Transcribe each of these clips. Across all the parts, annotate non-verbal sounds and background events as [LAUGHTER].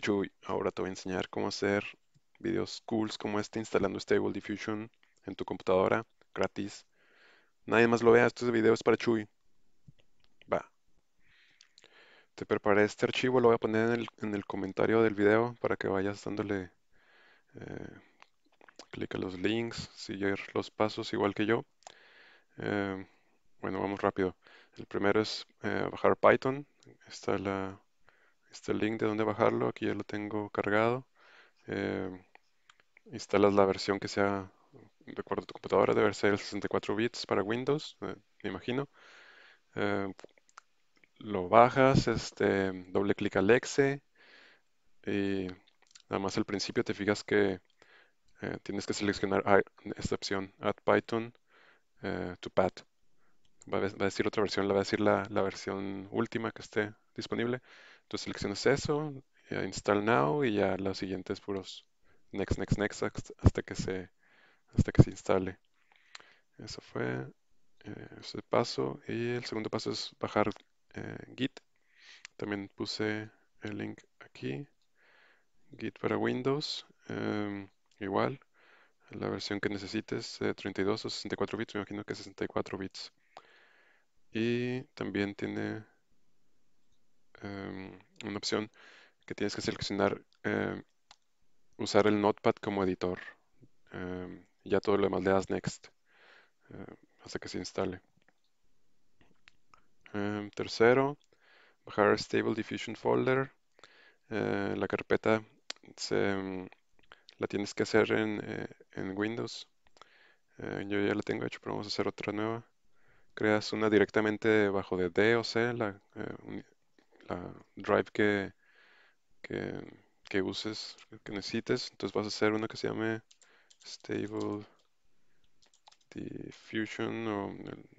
Yo Ahora te voy a enseñar cómo hacer videos cools como este instalando este Stable Diffusion en tu computadora gratis. Nadie más lo vea, este video es para Chuy. Va. Te preparé este archivo, lo voy a poner en el, comentario del video para que vayas dándole eh, clic a los links, seguir los pasos igual que yo. Eh, bueno, vamos rápido. El primero es eh, bajar Python. Está la este link de dónde bajarlo, aquí ya lo tengo cargado. Em, instalas la versión que sea de acuerdo a tu computadora, debe ser el 64 bits para Windows, eh, me imagino. Em, lo bajas, este, doble clic al exe y nada más al principio te fijas que eh, tienes que seleccionar esta opción, add Python eh, to Path. Va a, decir otra versión, le va a decir la, la versión última que esté disponible. Entonces seleccionas eso, install now y ya los siguientes puros next, next, next hasta que se, hasta que se instale. Eso fue eh, ese paso. Y el segundo paso es bajar eh, Git. También puse el link aquí. Git para Windows. Em, igual. La versión que necesites, 32 eh, o 64 bits. Me imagino que 64 bits. Y también tiene Em, una opción que tienes que seleccionar em, usar el notepad como editor. Em, ya todo lo demás le das next hasta que se instale. tercero, bajar Stable Diffusion Folder. Eh, la carpeta se, la tienes que hacer en, eh, en Windows. Eh, yo ya la tengo hecho, pero vamos a hacer otra nueva creas una directamente bajo de D o C, la, la drive que, que, uses, que necesites. Entonces vas a hacer una que se llame Stable Diffusion, o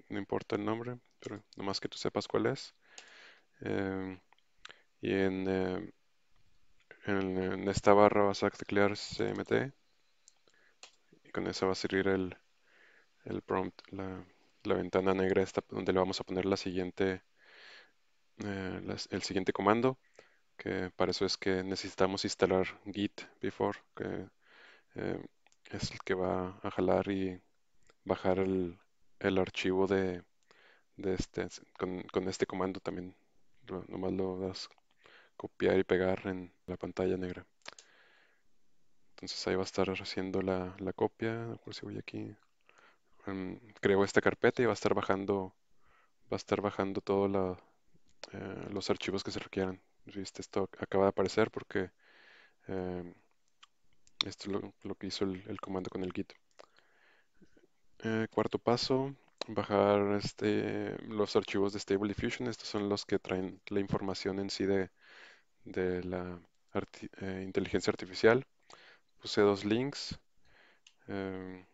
no importa el nombre, pero nomás que tú sepas cuál es. Em, y em, en, en, esta barra vas a teclear CMT y con eso va a salir el, prompt, la, la ventana negra esta, donde le vamos a poner la siguiente eh, el siguiente comando, que para eso es que necesitamos instalar git before, que eh, es el que va a jalar y bajar el, el archivo de, de este, con, este comando también. Lo, nomás lo das copiar y pegar en la pantalla negra. Entonces ahí va a estar haciendo la, copia. Por si voy aquí. Mm, creo esta carpeta y va a estar bajando. Va a estar bajando todo la, eh, los archivos que se requieran. Este Esto acaba de aparecer porque em, esto es lo, que hizo el, comando con el git. Eh, cuarto paso, bajar este, los archivos de Stable Diffusion. Estos son los que traen la información en sí de, de la eh, inteligencia artificial. Puse dos links. Em,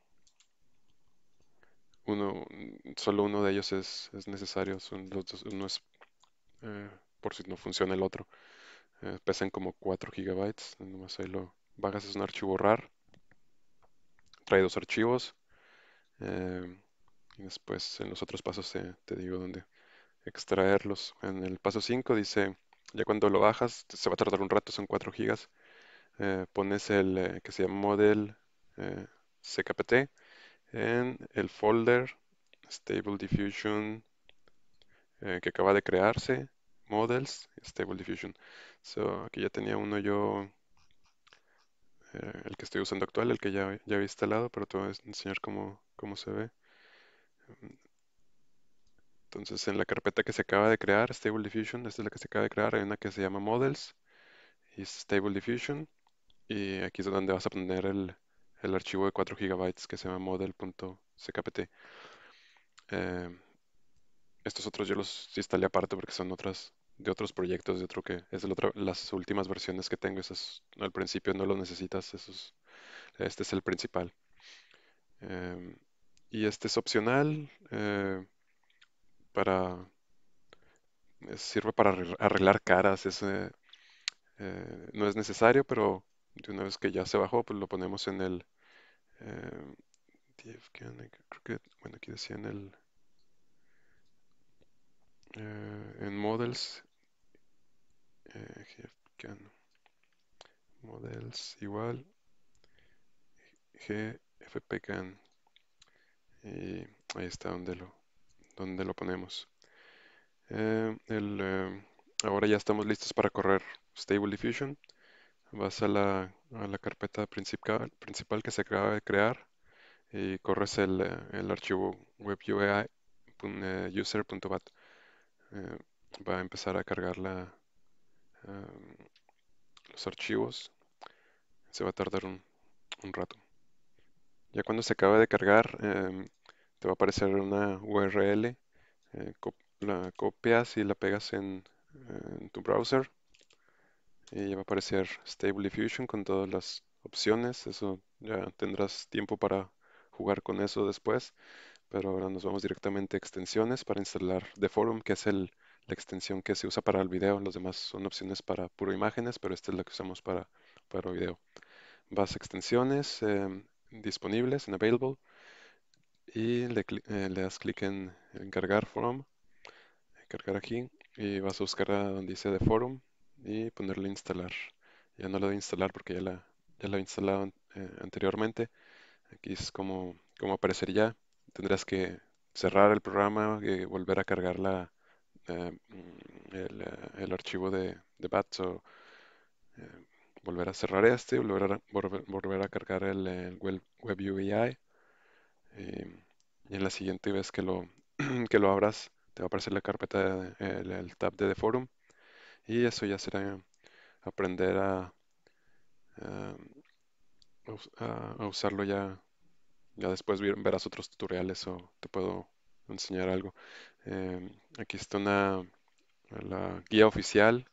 uno, solo uno de ellos es, necesario, son uno es eh, por si no funciona el otro. Eh, pesan como 4 GB, nomás ahí lo bajas, es un archivo RAR. Trae dos archivos. Eh, y después en los otros pasos te, digo dónde extraerlos. En el paso 5 dice, ya cuando lo bajas, se va a tardar un rato, son 4 GB. pones el que se llama model CKPT en el folder Stable Diffusion eh, que acaba de crearse, models, stable diffusion. aquí ya tenía uno yo, eh, el que estoy usando actual, el que ya, ya había instalado, pero te voy a enseñar cómo, cómo se ve. Entonces en la carpeta que se acaba de crear, Stable Diffusion, esta es la que se acaba de crear, hay una que se llama Models y Stable Diffusion. Y aquí es donde vas a poner el, archivo de 4 GB que se llama model.ckpt. Eh, estos otros yo los instalé aparte porque son otras de otros proyectos, de otro que es de las últimas versiones que tengo. Esas al principio no lo necesitas, esos, este es el principal. Em, y este es opcional eh, para sirve para arreglar caras. Eh, no es necesario, pero de una vez que ya se bajó, pues lo ponemos en el em, bueno aquí decía en el eh, en models eh, models igual GFPCAN y ahí está donde lo donde lo ponemos eh, eh, ahora ya estamos listos para correr Stable Diffusion vas a la, a la carpeta principal, principal que se acaba de crear y corres el, archivo web user.bat eh, va a empezar a cargar em, los archivos. Se va a tardar un, rato. Ya cuando se acabe de cargar, em, te va a aparecer una URL. Eh, la copias y la pegas en, en, tu browser. Y ya va a aparecer Stable Diffusion con todas las opciones. Eso ya tendrás tiempo para jugar con eso después. Pero ahora nos vamos directamente a extensiones para instalar The Forum, que es el, la extensión que se usa para el video. Los demás son opciones para puro imágenes, pero esta es la que usamos para, para video. Vas a extensiones em, disponibles en Available y le, eh, das clic en, cargar Forum, cargar aquí y vas a buscar donde dice The Forum y ponerle instalar. Ya no lo de instalar porque ya la, he instalado eh, anteriormente. Aquí es como, como aparecería tendrás que cerrar el programa, y eh, volver a cargar la, eh, mm, eh, el, archivo de, de BATS volver a cerrar este, volver a, volver, a cargar el, web, web, y en la siguiente vez que lo, [CLEARS THROAT] que lo abras te va a aparecer la carpeta, el, tab de The Forum y eso ya será aprender a, a, a usarlo ya ya después verás otros tutoriales o te puedo enseñar algo. Em, aquí está una la guía oficial.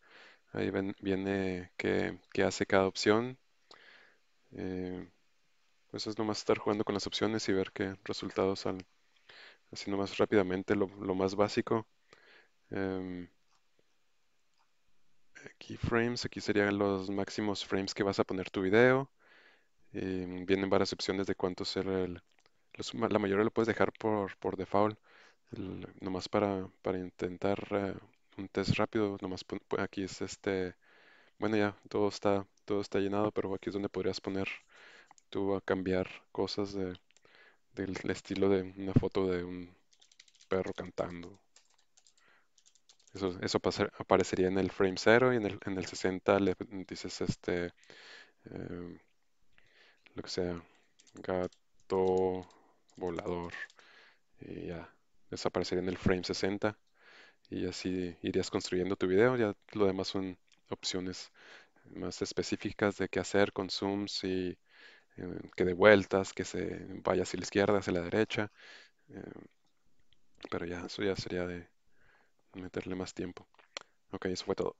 Ahí viene qué, hace cada opción. Em, pues es nomás estar jugando con las opciones y ver qué resultados salen. Así nomás rápidamente lo, más básico. keyframes, em, aquí serían los máximos frames que vas a poner tu video. Em, vienen varias opciones de cuánto ser el. la mayoría lo puedes dejar por, default. nomás para, para intentar eh, un test rápido. Nomás aquí es este. Bueno, ya todo está, todo está llenado, pero aquí es donde podrías poner tú a cambiar cosas de, del estilo de una foto de un perro cantando. Eso, eso aparecería en el frame 0 y en el, en el 60 le dices este em, lo que sea, gato volador, y ya desaparecería en el frame 60 y así irías construyendo tu video. Ya lo demás son opciones más específicas de qué hacer con zooms y eh, que de vueltas, que se vaya hacia la izquierda, hacia la derecha. Eh, pero ya, eso ya sería de meterle más tiempo. Ok, eso fue todo.